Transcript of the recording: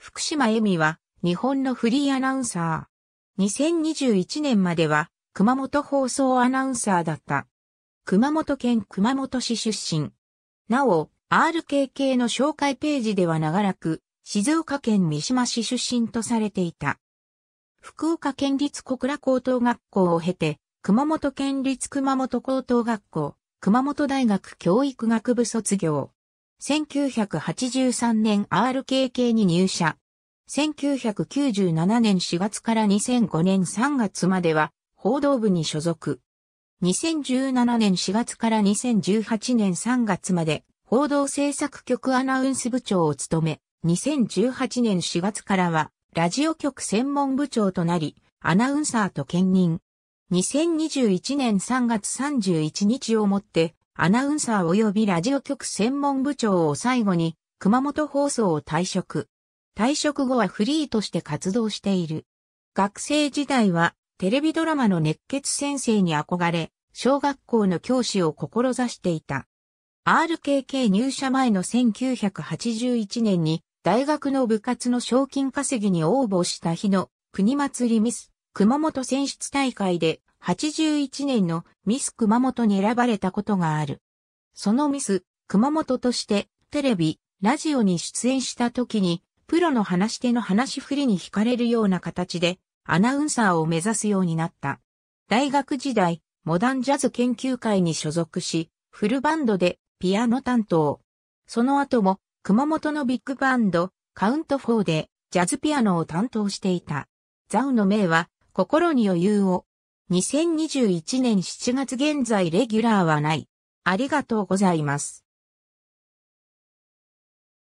福島恵美は日本のフリーアナウンサー。2021年までは熊本放送アナウンサーだった。熊本県熊本市出身。なお、RKK の紹介ページでは長らく静岡県三島市出身とされていた。福岡県立小倉高等学校を経て、熊本県立熊本高等学校、熊本大学教育学部卒業。1983年 RKK に入社。1997年4月から2005年3月までは報道部に所属。2017年4月から2018年3月まで報道制作局アナウンス部長を務め、2018年4月からはラジオ局専門部長となり、アナウンサーと兼任。2021年3月31日をもってアナウンサー及びラジオ局専門部長を最後に、熊本放送を退職。退職後はフリーとして活動している。学生時代は、テレビドラマの熱血先生に憧れ、小学校の教師を志していた。RKK 入社前の1981年に、大学の部活の賞金稼ぎに応募した日の国祭りミス、熊本選出大会で81年のミス熊本に選ばれたことがある。そのミス熊本としてテレビ、ラジオに出演した時にプロの話し手の話振りに惹かれるような形でアナウンサーを目指すようになった。大学時代、モダンジャズ研究会に所属し、フルバンドでピアノ担当。その後も熊本のビッグバンド、カウント4でジャズピアノを担当していた。ザウの名は心に余裕を2021年7月現在レギュラーはない。ありがとうございます。